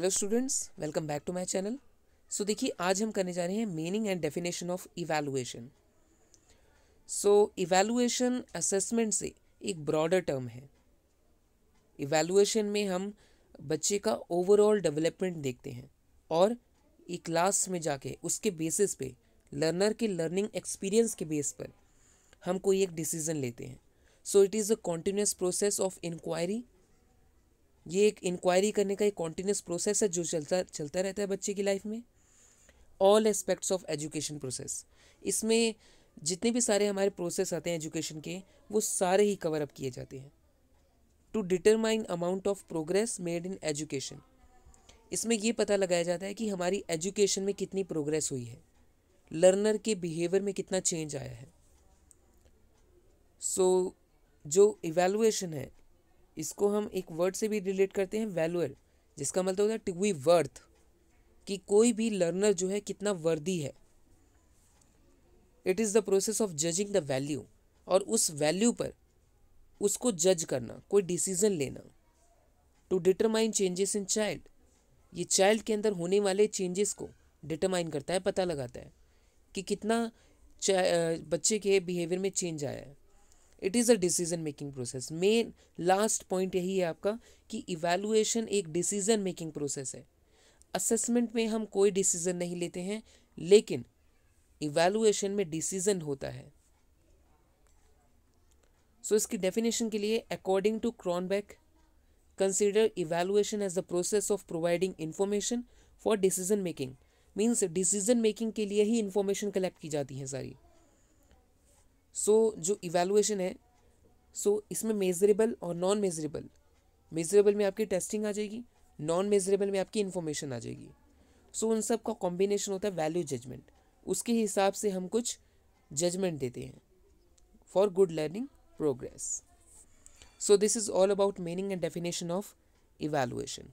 hello students welcome back to my channel so देखिए आज हम करने जा रहे हैं meaning and definition of evaluation so evaluation assessment से एक ब्रॉडर टर्म है इवेलुएशन में हम बच्चे का ओवरऑल डेवलपमेंट देखते हैं और एक क्लास में जाके उसके बेसिस पे लर्नर के लर्निंग एक्सपीरियंस के बेस पर हम कोई एक डिसीज़न लेते हैं so it is a continuous process of inquiry ये एक इंक्वायरी करने का एक कॉन्टीन्यूस प्रोसेस है जो चलता चलता रहता है बच्चे की लाइफ में all aspects of education process इसमें जितने भी सारे हमारे प्रोसेस आते हैं एजुकेशन के वो सारे ही कवर अप किए जाते हैं to determine amount of progress made in education इसमें ये पता लगाया जाता है कि हमारी एजुकेशन में कितनी प्रोग्रेस हुई है लर्नर के बिहेवियर में कितना चेंज आया है सो so, जो इवेलुएशन है इसको हम एक वर्ड से भी रिलेट करते हैं वैल्यूएल जिसका मतलब होता है टू बी वर्थ कि कोई भी लर्नर जो है कितना वर्दी है it is the process of judging the value और उस वैल्यू पर उसको जज करना कोई डिसीजन लेना to determine changes in child ये चाइल्ड के अंदर होने वाले चेंजेस को डिटरमाइन करता है पता लगाता है कि कितना बच्चे के बिहेवियर में चेंज आया है it is a decision making process main last point यही है आपका कि इवेलुएशन एक डिसीजन मेकिंग प्रोसेस है असेसमेंट में हम कोई डिसीजन नहीं लेते हैं लेकिन इवेलुएशन में डिसीजन होता है सो so, इसकी डेफिनेशन के लिए according to Cronbach consider evaluation as the process of providing information for decision making means decision making के लिए ही इन्फॉर्मेशन कलेक्ट की जाती है सारी सो so, जो इवेलुएशन है सो so, इसमें मेजरेबल और नॉन मेजरेबल मेजरेबल में आपकी टेस्टिंग आ जाएगी नॉन मेजरेबल में आपकी इन्फॉर्मेशन आ जाएगी सो so, उन सब का कॉम्बिनेशन होता है वैल्यू जजमेंट उसके हिसाब से हम कुछ जजमेंट देते हैं for good learning progress so this is all about meaning and definition of evaluation